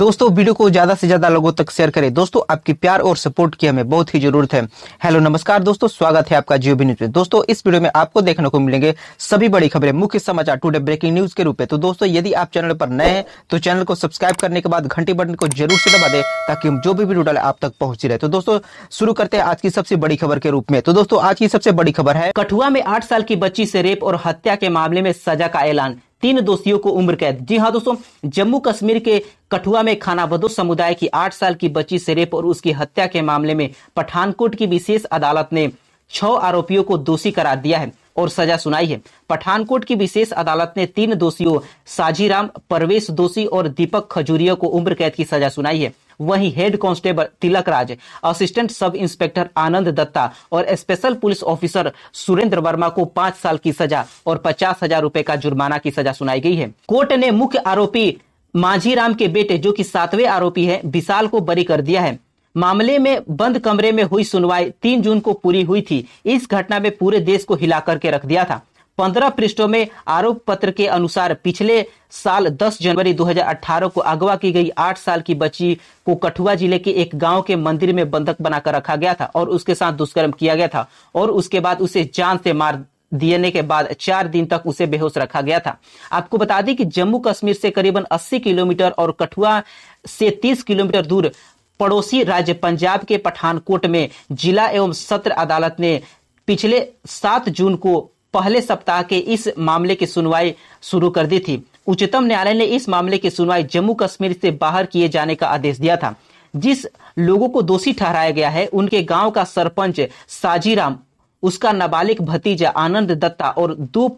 दोस्तों वीडियो को ज्यादा से ज्यादा लोगों तक शेयर करें दोस्तों आपकी प्यार और सपोर्ट की हमें बहुत ही जरूरत है हेलो नमस्कार दोस्तों स्वागत है आपका जियो न्यूज में दोस्तों इस वीडियो में आपको देखने को मिलेंगे सभी बड़ी खबरें मुख्य समाचार टुडे ब्रेकिंग न्यूज के रूप में तो दोस्तों यदि आप चैनल पर नए हैं तो चैनल को सब्सक्राइब करने के बाद घंटी बटन को जरूर से दबा दे ताकि हम जो भी वीडियो डाले आप तक पहुंची रहे तो दोस्तों शुरू करते हैं आज की सबसे बड़ी खबर के रूप में तो दोस्तों आज की सबसे बड़ी खबर है कठुआ में आठ साल की बच्ची से रेप और हत्या के मामले में सजा का ऐलान तीन दोषियों को उम्र कैद जी हाँ दोस्तों जम्मू कश्मीर के कठुआ में खानाबदो समुदाय की आठ साल की बच्ची से रेप और उसकी हत्या के मामले में पठानकोट की विशेष अदालत ने छह आरोपियों को दोषी करार दिया है और सजा सुनाई है पठानकोट की विशेष अदालत ने तीन दोषियों साजीराम परवेश दोषी और दीपक खजूरिया को उम्र कैद की सजा सुनाई है वहीं head constable Tilak Raj assistant sub inspector Anand Dutta और special police officer Surendra Verma को पांच साल की सजा और पचास हजार रूपए का जुर्माना की सजा सुनाई गई है कोर्ट ने मुख्य आरोपी माझी राम के बेटे जो कि सातवें आरोपी है विशाल को बरी कर दिया है मामले में बंद कमरे में हुई सुनवाई तीन जून को पूरी हुई थी इस घटना में पूरे देश को हिला करके रख दिया था पंद्रह पृष्ठों में आरोप पत्र के अनुसार पिछले साल 10 जनवरी 2018 को अगवा की गई आठ साल की बच्ची को कठुआ जिले के एक गांव के मंदिर में बंधक बनाकर रखा गया था और उसके साथ दुष्कर्म किया गया था और उसके बाद उसे जान से मार दिएने के बाद चार दिन तक उसे बेहोश रखा गया था आपको बता दें कि जम्मू कश्मीर से करीबन 80 किलोमीटर और कठुआ से 30 किलोमीटर दूर पड़ोसी राज्य पंजाब के पठानकोट में जिला एवं सत्र अदालत ने पिछले सात जून को पहले सप्ताह के इस मामले की सुनवाई शुरू कर दी थी उच्चतम न्यायालय ने इस मामले की सुनवाई जम्मू कश्मीर से बाहर किए जाने का आदेश दिया था जिस लोगों को दोषी ठहराया गया है उनके गांव का सरपंच साजीराम उसका नाबालिग भतीजा आनंद दत्ता और दो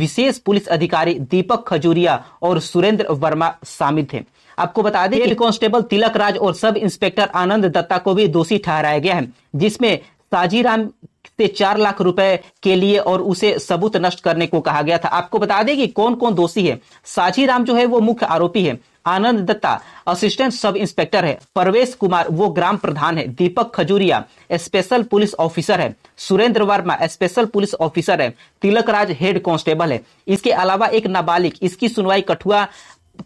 विशेष पुलिस अधिकारी दीपक खजूरिया और सुरेंद्र वर्मा शामिल थे आपको बता दें कि कांस्टेबल तिलक राज और सब इंस्पेक्टर आनंद दत्ता को भी दोषी ठहराया गया है जिसमें साजीराम से चार लाख रुपए के लिए और उसे सबूत नष्ट करने को कहा गया था आपको बता दें कि कौन कौन दोषी है साझी राम जो है वो मुख्य आरोपी है Anand Dutta assistant sub inspector है परवेश कुमार वो ग्राम प्रधान है Deepak Khajuria special police officer है Surendra Verma special police officer है तिलक राज हेड कांस्टेबल है इसके अलावा एक नाबालिग इसकी सुनवाई कठुआ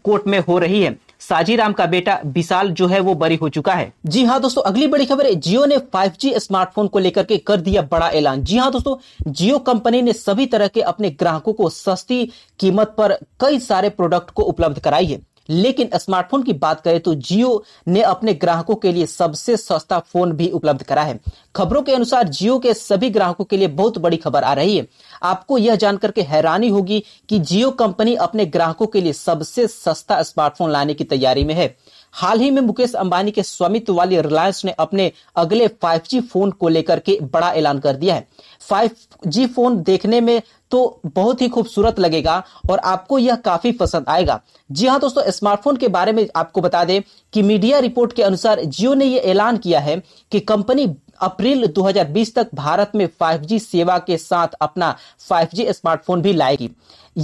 कोर्ट में हो रही है साजीराम का बेटा विशाल जो है वो बरी हो चुका है जी हाँ दोस्तों अगली बड़ी खबर है जियो ने 5G स्मार्टफोन को लेकर के कर दिया बड़ा ऐलान जी हाँ दोस्तों जियो कंपनी ने सभी तरह के अपने ग्राहकों को सस्ती कीमत पर कई सारे प्रोडक्ट को उपलब्ध कराई है लेकिन स्मार्टफोन की बात करें तो जियो ने अपने ग्राहकों के लिए सबसे सस्ता फोन भी उपलब्ध करा है खबरों के अनुसार जियो के सभी ग्राहकों के लिए बहुत बड़ी खबर आ रही है आपको यह जानकर के हैरानी होगी कि जियो कंपनी अपने ग्राहकों के लिए सबसे सस्ता स्मार्टफोन लाने की तैयारी में है हाल ही में मुकेश अंबानी के स्वामित्व वाली रिलायंस ने अपने अगले 5G फोन को लेकर के बड़ा ऐलान कर दिया है 5G फोन देखने में तो बहुत ही खूबसूरत लगेगा और आपको यह काफी पसंद आएगा जी हाँ दोस्तों स्मार्टफोन के बारे में आपको बता दें कि मीडिया रिपोर्ट के अनुसार जियो ने यह ऐलान किया है कि कंपनी अप्रैल 2020 तक भारत में 5G सेवा के साथ अपना 5G स्मार्टफोन भी लाएगी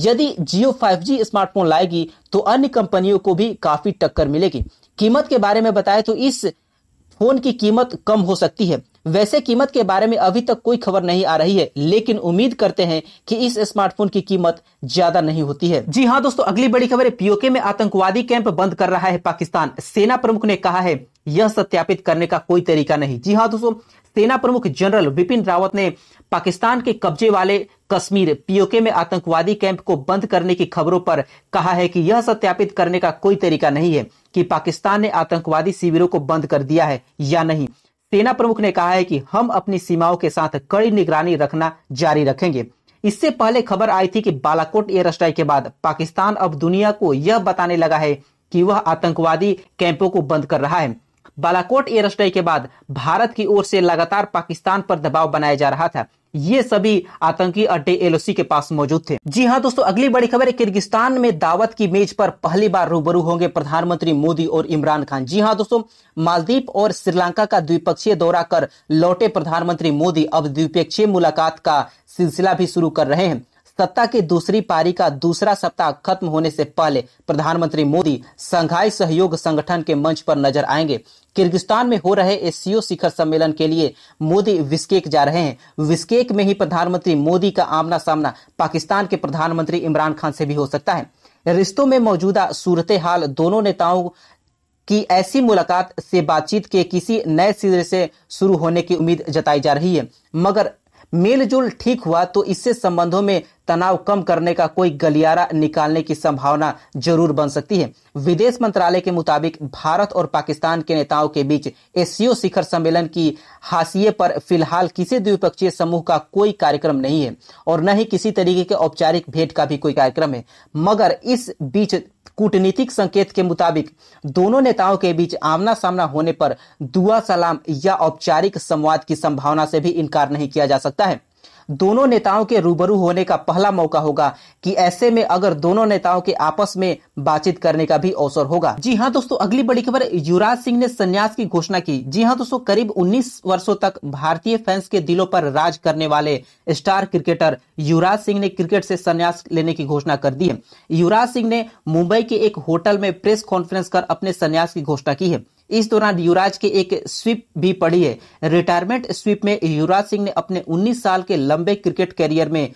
यदि जियो 5G स्मार्टफोन लाएगी तो अन्य कंपनियों को भी काफी टक्कर मिलेगी कीमत के बारे में बताएं तो इस फोन की कीमत कम हो सकती है वैसे कीमत के बारे में अभी तक कोई खबर नहीं आ रही है लेकिन उम्मीद करते हैं कि इस स्मार्टफोन की कीमत ज्यादा नहीं होती है जी हाँ दोस्तों अगली बड़ी खबर है पीओके में आतंकवादी कैंप बंद कर रहा है पाकिस्तान सेना प्रमुख ने कहा है यह सत्यापित करने का कोई तरीका नहीं जी हाँ दोस्तों सेना प्रमुख जनरल विपिन रावत ने पाकिस्तान के कब्जे वाले कश्मीर पीओके में आतंकवादी कैंप को बंद करने की खबरों पर कहा है कि यह सत्यापित करने का कोई तरीका नहीं है कि पाकिस्तान ने आतंकवादी शिविरों को बंद कर दिया है या नहीं सेना प्रमुख ने कहा है कि हम अपनी सीमाओं के साथ कड़ी निगरानी रखना जारी रखेंगे इससे पहले खबर आई थी कि बालाकोट एयर स्ट्राइक के बाद पाकिस्तान अब दुनिया को यह बताने लगा है कि वह आतंकवादी कैंपों को बंद कर रहा है बालाकोट एयर स्ट्राइक के बाद भारत की ओर से लगातार पाकिस्तान पर दबाव बनाया जा रहा था ये सभी आतंकी अड्डे एलओसी के पास मौजूद थे जी हाँ दोस्तों अगली बड़ी खबर है किर्गिस्तान में दावत की मेज पर पहली बार रूबरू होंगे प्रधानमंत्री मोदी और इमरान खान जी हाँ दोस्तों मालदीप और श्रीलंका का द्विपक्षीय दौरा कर लौटे प्रधानमंत्री मोदी अब द्विपक्षीय मुलाकात का सिलसिला भी शुरू कर रहे हैं सत्ता की दूसरी पारी का दूसरा सप्ताह खत्म होने से पहले प्रधानमंत्री मोदी संघाई सहयोग संगठन के मंच पर नजर आएंगे किर्गिस्तान में हो रहे एससीओ शिखर सम्मेलन के लिए मोदी विस्केक जा रहे हैं विस्केक में ही प्रधानमंत्री मोदी का आमना सामना पाकिस्तान के प्रधानमंत्री इमरान खान से भी हो सकता है रिश्तों में मौजूदा सूरत हाल दोनों नेताओं कि ऐसी मुलाकात से बातचीत के किसी नए सिरे से शुरू होने की उम्मीद जताई जा रही है मगर मेलजोल ठीक हुआ तो इससे संबंधों में तनाव कम करने का कोई गलियारा निकालने की संभावना जरूर बन सकती है विदेश मंत्रालय के मुताबिक भारत और पाकिस्तान के नेताओं के बीच एशियो शिखर सम्मेलन की हाशिए पर फिलहाल किसी द्विपक्षीय समूह का कोई कार्यक्रम नहीं है और न ही किसी तरीके के औपचारिक भेंट का भी कोई कार्यक्रम है मगर इस बीच कूटनीतिक संकेत के मुताबिक दोनों नेताओं के बीच आमना सामना होने पर दुआ सलाम या औपचारिक संवाद की संभावना से भी इनकार नहीं किया जा सकता है दोनों नेताओं के रूबरू होने का पहला मौका होगा कि ऐसे में अगर दोनों नेताओं के आपस में बातचीत करने का भी अवसर होगा जी हाँ दोस्तों अगली बड़ी खबर युवराज सिंह ने संन्यास की घोषणा की जी हाँ दोस्तों करीब उन्नीस वर्षो तक भारतीय फैंस के दिलों पर राज करने वाले स्टार क्रिकेटर युवराज सिंह ने क्रिकेट से संन्यास लेने की घोषणा कर दी है युवराज सिंह ने मुंबई के एक होटल में प्रेस कॉन्फ्रेंस कर अपने संन्यास की घोषणा की है इस दौरान युवराज की एक स्वीप भी पड़ी है रिटायरमेंट स्वीप में युवराज सिंह ने अपने 19 साल के लंबे क्रिकेट कैरियर में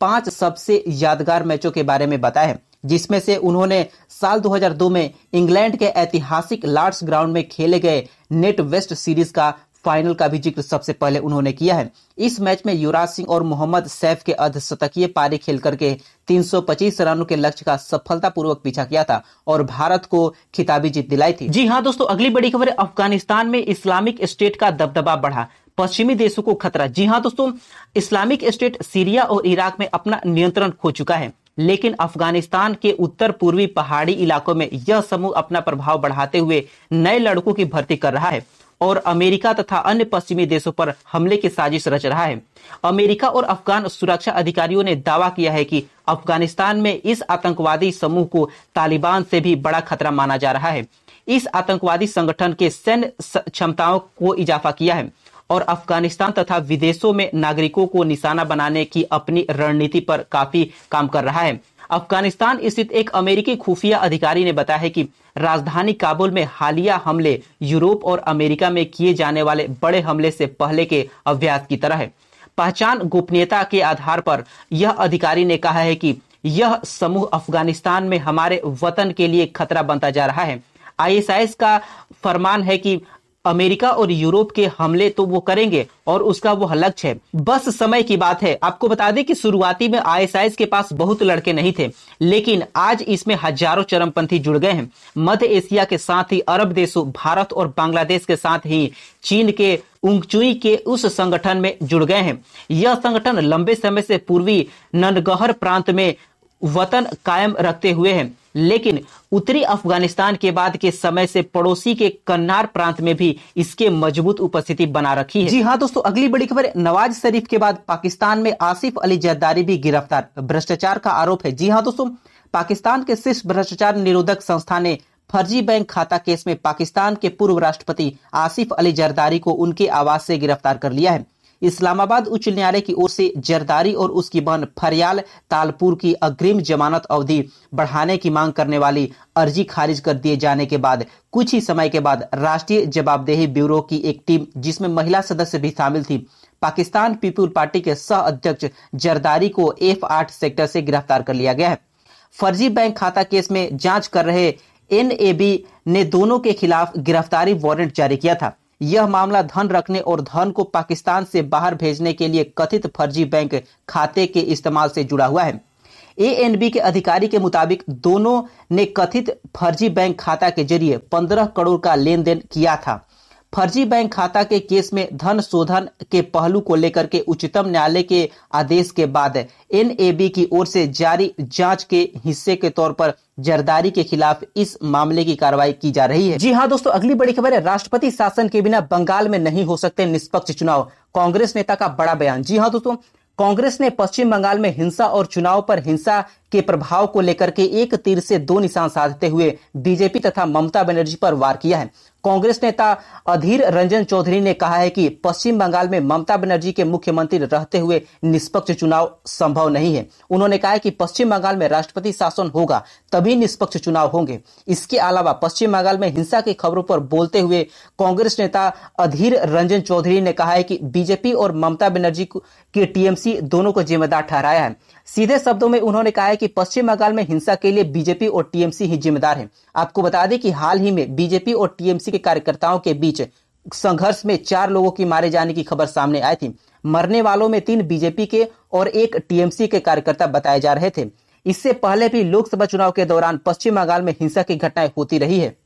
पांच सबसे यादगार मैचों के बारे में बताया है जिसमें से उन्होंने साल 2002 में इंग्लैंड के ऐतिहासिक लॉर्ड्स ग्राउंड में खेले गए नेट वेस्ट सीरीज का फाइनल का भी जिक्र सबसे पहले उन्होंने किया है इस मैच में युवराज सिंह और मोहम्मद सैफ के अर्धशतकीय पारी खेल करके 325 रनों के लक्ष्य का सफलतापूर्वक पीछा किया था और भारत को खिताबी जीत दिलाई थी जी हाँ दोस्तों अगली बड़ी खबर अफगानिस्तान में इस्लामिक स्टेट का दबदबा बढ़ा पश्चिमी देशों को खतरा जी हाँ दोस्तों इस्लामिक स्टेट सीरिया और इराक में अपना नियंत्रण खो चुका है लेकिन अफगानिस्तान के उत्तर पूर्वी पहाड़ी इलाकों में यह समूह अपना प्रभाव बढ़ाते हुए नए लड़कों की भर्ती कर रहा है और अमेरिका तथा अन्य पश्चिमी देशों पर हमले की साजिश रच रहा है अमेरिका और अफगान सुरक्षा अधिकारियों ने दावा किया है कि अफगानिस्तान में इस आतंकवादी समूह को तालिबान से भी बड़ा खतरा माना जा रहा है इस आतंकवादी संगठन के सैन्य क्षमताओं को इजाफा किया है और अफगानिस्तान तथा विदेशों में नागरिकों को निशाना बनाने की अपनी रणनीति पर काफी काम कर रहा है अफगानिस्तान स्थित एक अमेरिकी खुफिया अधिकारी ने बताया है कि राजधानी काबुल में हालिया हमले यूरोप और अमेरिका में किए जाने वाले बड़े हमले से पहले के अभ्यास की तरह है पहचान गोपनीयता के आधार पर यह अधिकारी ने कहा है कि यह समूह अफगानिस्तान में हमारे वतन के लिए खतरा बनता जा रहा है आईएसआईएस का फरमान है कि अमेरिका और यूरोप के हमले तो वो करेंगे और उसका वो लक्ष्य है बस समय की बात है आपको बता दें कि शुरुआती में आई के पास बहुत लड़के नहीं थे लेकिन आज इसमें हजारों चरमपंथी जुड़ गए हैं मध्य एशिया के साथ ही अरब देशों भारत और बांग्लादेश के साथ ही चीन के उंगचुई के उस संगठन में जुड़ गए हैं यह संगठन लंबे समय से पूर्वी ननगहर प्रांत में वतन कायम रखते हुए हैं लेकिन उत्तरी अफगानिस्तान के बाद के समय से पड़ोसी के कन्नार प्रांत में भी इसके मजबूत उपस्थिति बना रखी है जी हाँ दोस्तों अगली बड़ी खबर नवाज शरीफ के बाद पाकिस्तान में आसिफ अली जद्दारी भी गिरफ्तार भ्रष्टाचार का आरोप है जी हाँ दोस्तों पाकिस्तान के शीर्ष भ्रष्टाचार निरोधक संस्था ने फर्जी बैंक खाता केस में पाकिस्तान के पूर्व राष्ट्रपति आसिफ अली जरदारी को उनके आवास से गिरफ्तार कर लिया है इस्लामाबाद उच्च न्यायालय की ओर से जरदारी और उसकी बहन फरियाल तालपुर की अग्रिम जमानत अवधि बढ़ाने की मांग करने वाली अर्जी खारिज कर दिए जाने के बाद कुछ ही समय के बाद राष्ट्रीय जवाबदेही ब्यूरो की एक टीम जिसमें महिला सदस्य भी शामिल थी पाकिस्तान पीपुल पार्टी के सह अध्यक्ष जरदारी को एफ आठ सेक्टर से गिरफ्तार कर लिया गया है फर्जी बैंक खाता केस में जांच कर रहे एनएबी ने दोनों के खिलाफ गिरफ्तारी वारंट जारी किया था यह मामला धन रखने और धन को पाकिस्तान से बाहर भेजने के लिए कथित फर्जी बैंक खाते के इस्तेमाल से जुड़ा हुआ है ए के अधिकारी के मुताबिक दोनों ने कथित फर्जी बैंक खाता के जरिए पंद्रह करोड़ का लेन देन किया था फर्जी बैंक खाता के केस में धन शोधन के पहलू को लेकर के उच्चतम न्यायालय के आदेश के बाद एनएबी की ओर से जारी जांच के हिस्से के तौर पर जरदारी के खिलाफ इस मामले की कार्रवाई की जा रही है जी हाँ दोस्तों अगली बड़ी खबर है राष्ट्रपति शासन के बिना बंगाल में नहीं हो सकते निष्पक्ष चुनाव कांग्रेस नेता का बड़ा बयान जी हाँ दोस्तों कांग्रेस ने पश्चिम बंगाल में हिंसा और चुनाव पर हिंसा के प्रभाव को लेकर के एक तीर से दो निशान साधते हुए बीजेपी तथा ममता बनर्जी पर वार किया है कांग्रेस नेता अधीर रंजन चौधरी ने कहा है कि पश्चिम बंगाल में ममता बनर्जी के मुख्यमंत्री रहते हुए निष्पक्ष चुनाव संभव नहीं है उन्होंने कहा कि पश्चिम बंगाल में राष्ट्रपति शासन होगा तभी निष्पक्ष चुनाव होंगे इसके अलावा पश्चिम बंगाल में हिंसा की खबरों पर बोलते हुए कांग्रेस नेता अधीर रंजन चौधरी ने कहा है कि बीजेपी और ममता बनर्जी के टीएमसी दोनों को जिम्मेदार ठहराया है सीधे शब्दों में उन्होंने कहा है कि पश्चिम बंगाल में हिंसा के लिए बीजेपी और टीएमसी ही जिम्मेदार है आपको बता दें कि हाल ही में बीजेपी और टीएमसी के कार्यकर्ताओं के बीच संघर्ष में चार लोगों की मारे जाने की खबर सामने आई थी मरने वालों में तीन बीजेपी के और एक टीएमसी के कार्यकर्ता बताए जा रहे थे इससे पहले भी लोकसभा चुनाव के दौरान पश्चिम बंगाल में हिंसा की घटनाएं होती रही है